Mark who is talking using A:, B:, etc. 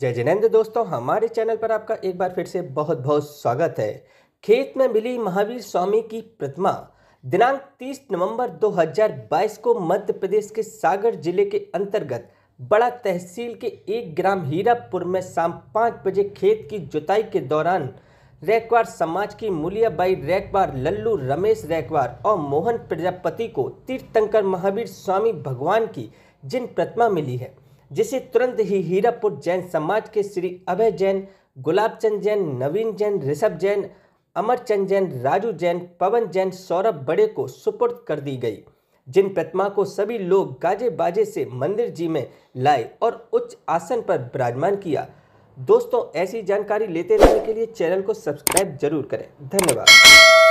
A: जय जिनेन्द्र दोस्तों हमारे चैनल पर आपका एक बार फिर से बहुत बहुत स्वागत है खेत में मिली महावीर स्वामी की प्रतिमा दिनांक 30 नवंबर 2022 को मध्य प्रदेश के सागर जिले के अंतर्गत बड़ा तहसील के एक ग्राम हीरापुर में शाम पाँच बजे खेत की जुताई के दौरान रैकवार समाज की मुलियाबाई रैकवार लल्लू रमेश रैकवार और मोहन प्रजापति को तीर्थंकर महावीर स्वामी भगवान की जिन प्रतिमा मिली है जिसे तुरंत ही हीरापुर जैन समाज के श्री अभय जैन गुलाबचंद जैन नवीन जैन ऋषभ जैन अमरचंद जैन राजू जैन पवन जैन सौरभ बड़े को सुपुर्द कर दी गई जिन प्रतिमा को सभी लोग गाजे बाजे से मंदिर जी में लाए और उच्च आसन पर विराजमान किया दोस्तों ऐसी जानकारी लेते रहने के लिए चैनल को सब्सक्राइब जरूर करें
B: धन्यवाद